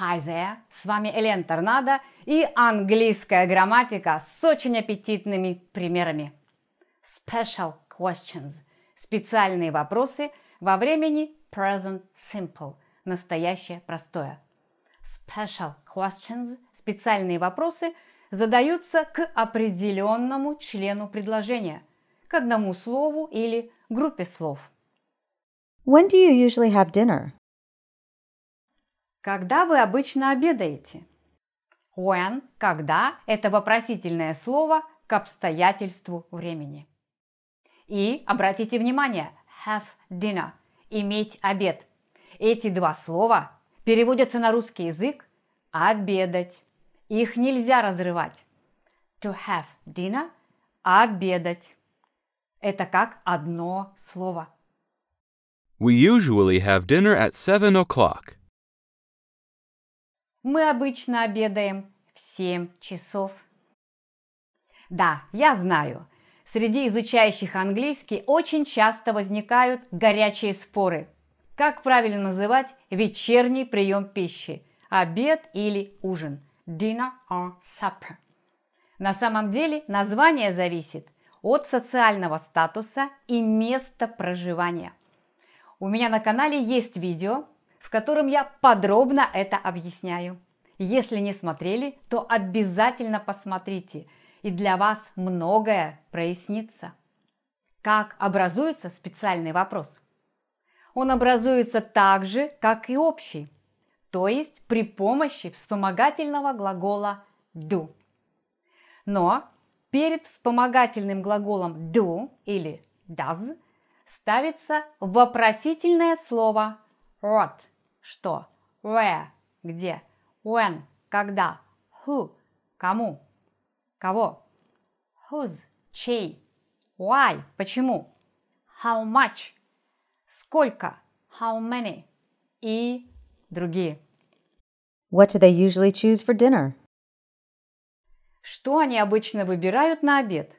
Hi there, с вами Элен Торнадо и английская грамматика с очень аппетитными примерами. Special questions – специальные вопросы во времени present simple – настоящее простое. Special questions – специальные вопросы задаются к определенному члену предложения, к одному слову или группе слов. When do you usually have dinner? Когда вы обычно обедаете? When – когда – это вопросительное слово к обстоятельству времени. И обратите внимание, have dinner – иметь обед. Эти два слова переводятся на русский язык «обедать». Их нельзя разрывать. To have dinner – обедать. Это как одно слово. We usually have dinner at 7 o'clock. Мы обычно обедаем в 7 часов. Да, я знаю, среди изучающих английский очень часто возникают горячие споры. Как правильно называть вечерний прием пищи? Обед или ужин? Dinner or supper? На самом деле название зависит от социального статуса и места проживания. У меня на канале есть видео, в котором я подробно это объясняю. Если не смотрели, то обязательно посмотрите, и для вас многое прояснится. Как образуется специальный вопрос? Он образуется так же, как и общий, то есть при помощи вспомогательного глагола «do». Но перед вспомогательным глаголом do или does ставится вопросительное слово what что, where – где, when – когда, who – кому, кого, whose – чей, why – почему, how much – сколько, how many и другие. What do they usually choose for dinner? Что они обычно выбирают на обед?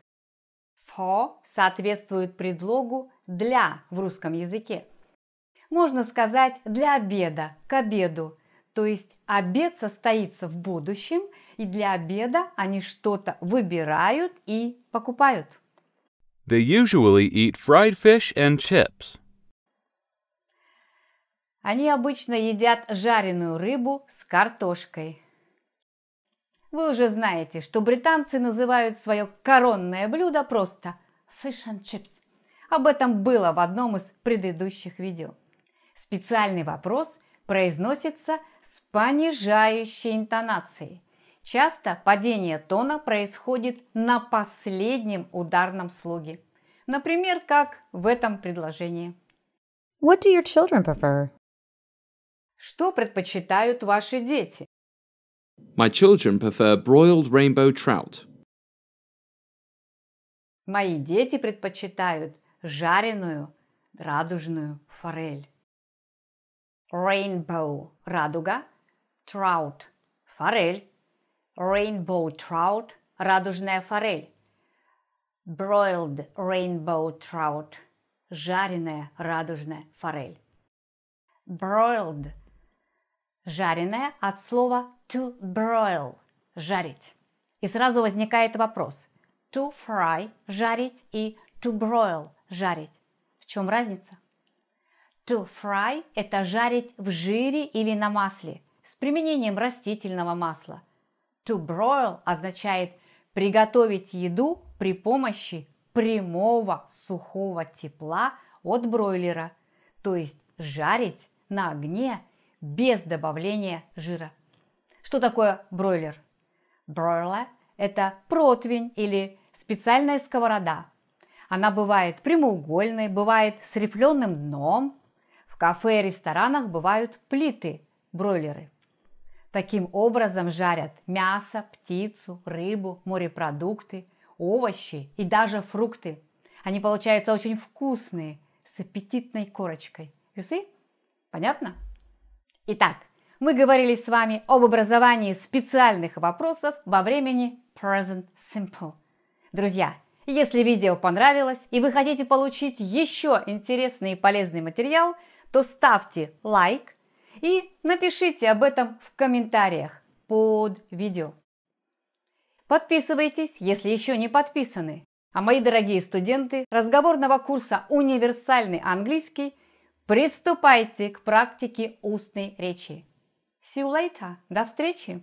For соответствует предлогу для в русском языке можно сказать, для обеда, к обеду. То есть обед состоится в будущем, и для обеда они что-то выбирают и покупают. They usually eat fried fish and chips. Они обычно едят жареную рыбу с картошкой. Вы уже знаете, что британцы называют свое коронное блюдо просто fish and chips. Об этом было в одном из предыдущих видео. Специальный вопрос произносится с понижающей интонацией. Часто падение тона происходит на последнем ударном слоге. Например, как в этом предложении. What do your children prefer? Что предпочитают ваши дети? My children prefer broiled rainbow trout. Мои дети предпочитают жареную радужную форель rainbow – радуга, trout – форель, rainbow trout – радужная форель, broiled rainbow trout – жареная радужная форель. Broiled – жареная от слова to broil – жарить. И сразу возникает вопрос – to fry – жарить и to broil – жарить. В чем разница? To fry – это жарить в жире или на масле с применением растительного масла. To broil означает приготовить еду при помощи прямого сухого тепла от бройлера, то есть жарить на огне без добавления жира. Что такое бройлер? Бройлер – это противень или специальная сковорода. Она бывает прямоугольной, бывает с рифленым дном, в кафе и ресторанах бывают плиты, бройлеры. Таким образом жарят мясо, птицу, рыбу, морепродукты, овощи и даже фрукты. Они получаются очень вкусные, с аппетитной корочкой. Юсы? Понятно? Итак, мы говорили с вами об образовании специальных вопросов во времени present simple. Друзья, если видео понравилось и вы хотите получить еще интересный и полезный материал, то ставьте лайк и напишите об этом в комментариях под видео. Подписывайтесь, если еще не подписаны. А мои дорогие студенты разговорного курса «Универсальный английский» приступайте к практике устной речи. See you later. До встречи!